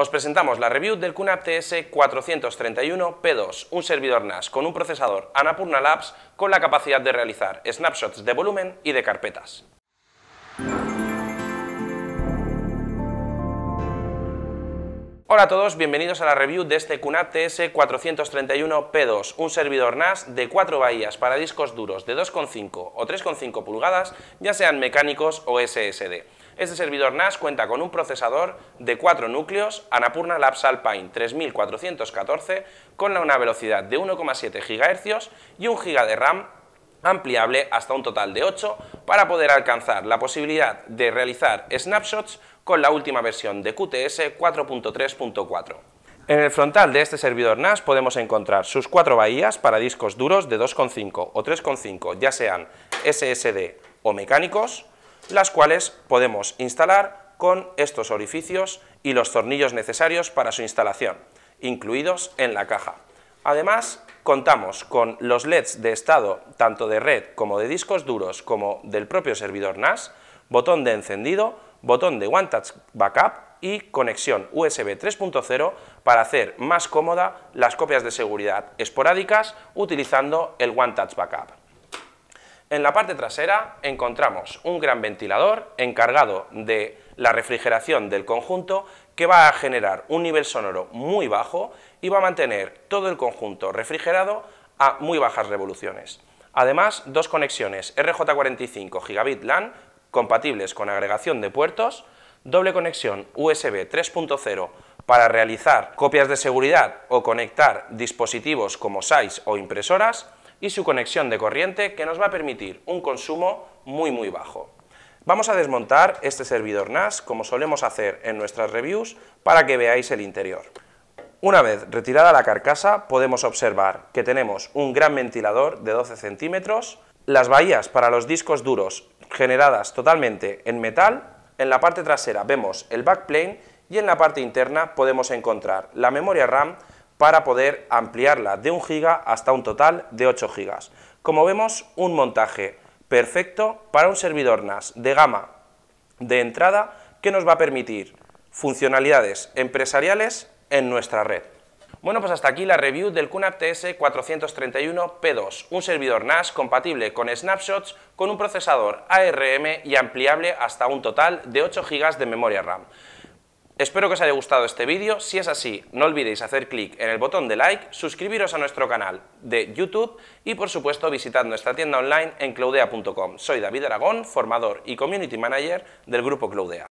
Os presentamos la review del QNAP TS431P2, un servidor NAS con un procesador Anapurna Labs con la capacidad de realizar snapshots de volumen y de carpetas. Hola a todos, bienvenidos a la review de este QNAP TS431P2, un servidor NAS de 4 bahías para discos duros de 2,5 o 3,5 pulgadas, ya sean mecánicos o SSD. Este servidor NAS cuenta con un procesador de cuatro núcleos Anapurna Labs Alpine 3414 con una velocidad de 1,7 GHz y un GB de RAM ampliable hasta un total de 8 para poder alcanzar la posibilidad de realizar snapshots con la última versión de QTS 4.3.4. En el frontal de este servidor NAS podemos encontrar sus cuatro bahías para discos duros de 2.5 o 3.5, ya sean SSD o mecánicos, las cuales podemos instalar con estos orificios y los tornillos necesarios para su instalación, incluidos en la caja. Además, contamos con los LEDs de estado tanto de red como de discos duros como del propio servidor NAS, botón de encendido, botón de OneTouch Backup y conexión USB 3.0 para hacer más cómoda las copias de seguridad esporádicas utilizando el OneTouch Backup. En la parte trasera encontramos un gran ventilador encargado de la refrigeración del conjunto que va a generar un nivel sonoro muy bajo y va a mantener todo el conjunto refrigerado a muy bajas revoluciones. Además, dos conexiones RJ45 Gigabit LAN compatibles con agregación de puertos, doble conexión USB 3.0 para realizar copias de seguridad o conectar dispositivos como SAIS o impresoras, y su conexión de corriente que nos va a permitir un consumo muy muy bajo. Vamos a desmontar este servidor NAS como solemos hacer en nuestras reviews para que veáis el interior. Una vez retirada la carcasa podemos observar que tenemos un gran ventilador de 12 centímetros, las bahías para los discos duros generadas totalmente en metal, en la parte trasera vemos el backplane y en la parte interna podemos encontrar la memoria RAM para poder ampliarla de 1 giga hasta un total de 8 gigas. Como vemos, un montaje perfecto para un servidor NAS de gama de entrada que nos va a permitir funcionalidades empresariales en nuestra red. Bueno, pues hasta aquí la review del QNAP TS431P2, un servidor NAS compatible con snapshots con un procesador ARM y ampliable hasta un total de 8 GB de memoria RAM. Espero que os haya gustado este vídeo, si es así no olvidéis hacer clic en el botón de like, suscribiros a nuestro canal de YouTube y por supuesto visitad nuestra tienda online en cloudea.com. Soy David Aragón, formador y Community Manager del Grupo Cloudea.